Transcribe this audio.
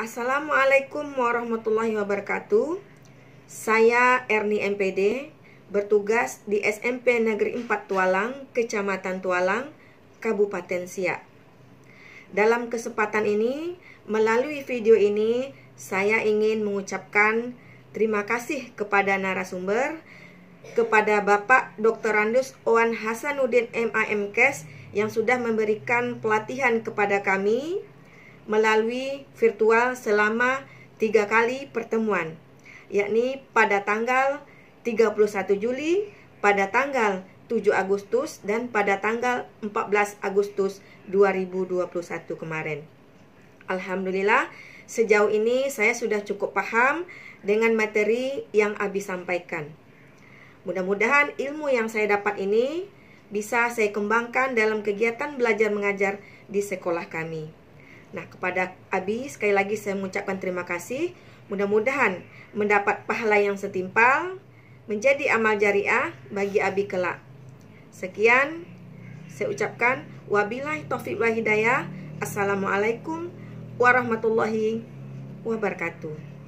Assalamualaikum warahmatullahi wabarakatuh. Saya Erni MPD, bertugas di SMP Negeri 4 Tualang, Kecamatan Tualang, Kabupaten Siak. Dalam kesempatan ini, melalui video ini, saya ingin mengucapkan terima kasih kepada narasumber, kepada Bapak Dr. Randus Owan Hasanuddin MAMKes yang sudah memberikan pelatihan kepada kami melalui virtual selama tiga kali pertemuan, yakni pada tanggal 31 Juli, pada tanggal 7 Agustus, dan pada tanggal 14 Agustus 2021 kemarin. Alhamdulillah, sejauh ini saya sudah cukup paham dengan materi yang Abi sampaikan. Mudah-mudahan ilmu yang saya dapat ini bisa saya kembangkan dalam kegiatan belajar mengajar di sekolah kami. Nah, kepada Abi sekali lagi saya mengucapkan terima kasih. Mudah-mudahan mendapat pahala yang setimpal menjadi amal jariah bagi Abi kelak. Sekian saya ucapkan wabillahi taufiq wal hidayah. Assalamualaikum warahmatullahi wabarakatuh.